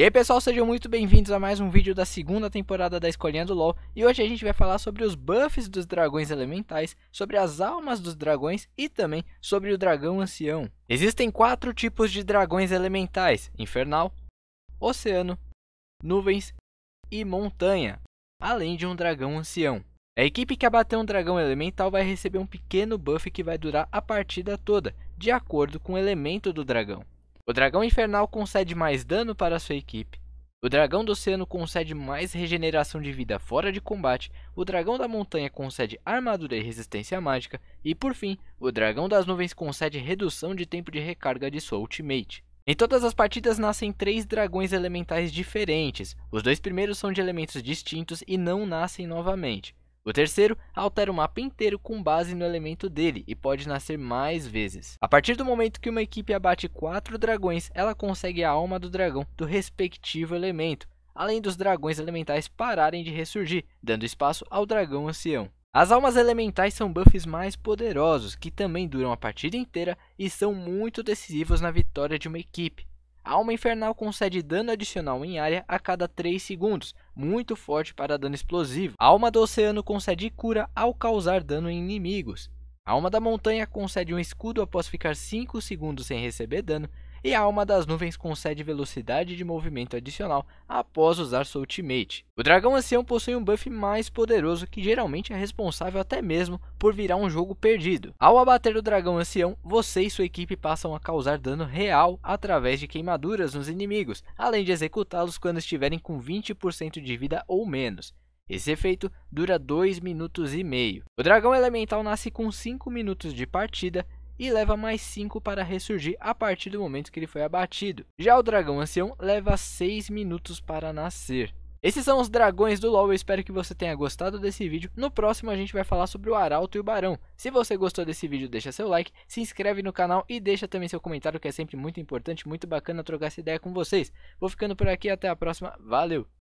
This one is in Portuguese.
E aí pessoal, sejam muito bem-vindos a mais um vídeo da segunda temporada da Escolhendo LoL E hoje a gente vai falar sobre os buffs dos dragões elementais, sobre as almas dos dragões e também sobre o dragão ancião Existem quatro tipos de dragões elementais, infernal, oceano, nuvens e montanha Além de um dragão ancião a equipe que abater um dragão elemental vai receber um pequeno buff que vai durar a partida toda, de acordo com o elemento do dragão. O dragão infernal concede mais dano para sua equipe. O dragão do oceano concede mais regeneração de vida fora de combate. O dragão da montanha concede armadura e resistência mágica. E por fim, o dragão das nuvens concede redução de tempo de recarga de sua ultimate. Em todas as partidas nascem três dragões elementais diferentes. Os dois primeiros são de elementos distintos e não nascem novamente. O terceiro altera o mapa inteiro com base no elemento dele e pode nascer mais vezes. A partir do momento que uma equipe abate quatro dragões, ela consegue a alma do dragão do respectivo elemento, além dos dragões elementais pararem de ressurgir, dando espaço ao dragão ancião. As almas elementais são buffs mais poderosos, que também duram a partida inteira e são muito decisivos na vitória de uma equipe. Alma Infernal concede dano adicional em área a cada 3 segundos, muito forte para dano explosivo. Alma do Oceano concede cura ao causar dano em inimigos. Alma da Montanha concede um escudo após ficar 5 segundos sem receber dano, e a alma das nuvens concede velocidade de movimento adicional após usar seu ultimate. O dragão ancião possui um buff mais poderoso que geralmente é responsável até mesmo por virar um jogo perdido. Ao abater o dragão ancião, você e sua equipe passam a causar dano real através de queimaduras nos inimigos, além de executá-los quando estiverem com 20% de vida ou menos. Esse efeito dura 2 minutos e meio. O dragão elemental nasce com 5 minutos de partida e leva mais 5 para ressurgir a partir do momento que ele foi abatido. Já o dragão ancião leva 6 minutos para nascer. Esses são os dragões do LoL, eu espero que você tenha gostado desse vídeo. No próximo a gente vai falar sobre o Arauto e o Barão. Se você gostou desse vídeo, deixa seu like, se inscreve no canal e deixa também seu comentário que é sempre muito importante, muito bacana trocar essa ideia com vocês. Vou ficando por aqui, até a próxima, valeu!